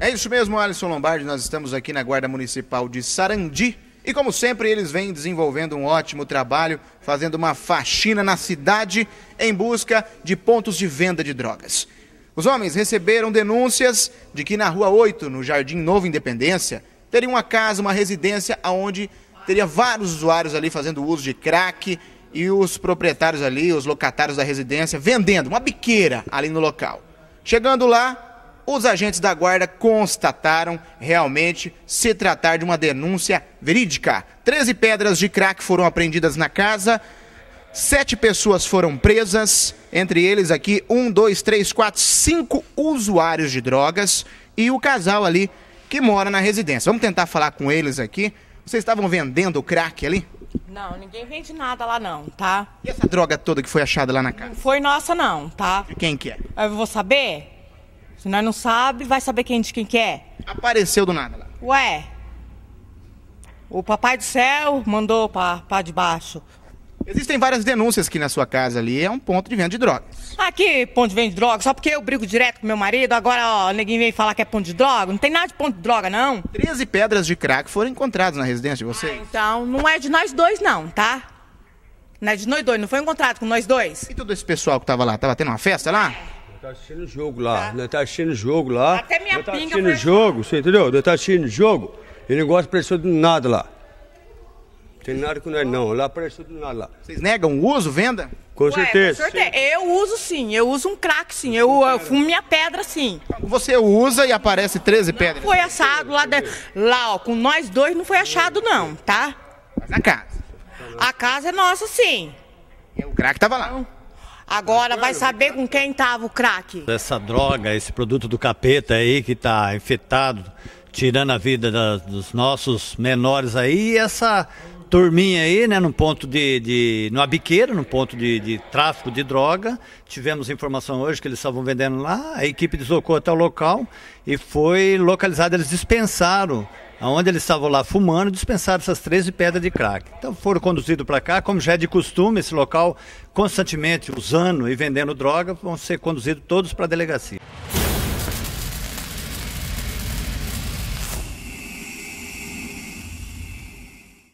É isso mesmo, Alisson Lombardi. Nós estamos aqui na Guarda Municipal de Sarandi. E como sempre, eles vêm desenvolvendo um ótimo trabalho, fazendo uma faxina na cidade em busca de pontos de venda de drogas. Os homens receberam denúncias de que na Rua 8, no Jardim Novo Independência, teria uma casa, uma residência, onde teria vários usuários ali fazendo uso de crack e os proprietários ali, os locatários da residência, vendendo uma biqueira ali no local. Chegando lá, os agentes da guarda constataram realmente se tratar de uma denúncia verídica. Treze pedras de crack foram apreendidas na casa, sete pessoas foram presas, entre eles aqui um, dois, três, quatro, cinco usuários de drogas e o casal ali que mora na residência. Vamos tentar falar com eles aqui. Vocês estavam vendendo crack ali? Não, ninguém vende nada lá não, tá? E essa droga toda que foi achada lá na casa? Não foi nossa não, tá? quem que é? Eu vou saber? Se nós não sabe, vai saber quem, de quem que é. Apareceu do nada lá. Ué. O papai do céu mandou para de baixo. Existem várias denúncias que na sua casa ali é um ponto de venda de drogas. Aqui, ponto de venda de drogas, só porque eu brigo direto com meu marido, agora, ó, ninguém vem falar que é ponto de droga. Não tem nada de ponto de droga, não. 13 pedras de crack foram encontradas na residência de ah, vocês. Ah, então, não é de nós dois, não, tá? Não é de nós dois, não foi encontrado com nós dois. E todo esse pessoal que tava lá, tava tendo uma festa lá? É. Tá assistindo o jogo lá. Tá. tá assistindo o jogo lá. Até minha nós tá pinga assistindo o jogo, você entendeu? Nós tá assistindo o jogo. Ele não gosta de nada lá. Não tem nada com nós não. Lá apareceu do nada lá. Vocês negam o uso, venda? Com Ué, certeza. Com certeza. Eu uso sim, eu uso um crack sim, eu, eu fumo minha pedra sim. Você usa e aparece 13 não pedras? Foi assado lá, de, lá ó, com nós dois não foi achado não, tá? Mas na casa. A casa é nossa sim. É, o crack tava lá. Não. Agora vai saber com quem tava o crack. Essa droga, esse produto do capeta aí que está infectado, tirando a vida da, dos nossos menores aí, e essa turminha aí, né, no ponto de, de no Abiqueira, no ponto de, de, tráfico de droga. Tivemos informação hoje que eles estavam vendendo lá. A equipe deslocou até o local e foi localizado. Eles dispensaram aonde eles estavam lá fumando, dispensaram essas 13 pedras de crack. Então foram conduzidos para cá, como já é de costume esse local constantemente usando e vendendo droga, vão ser conduzidos todos para a delegacia.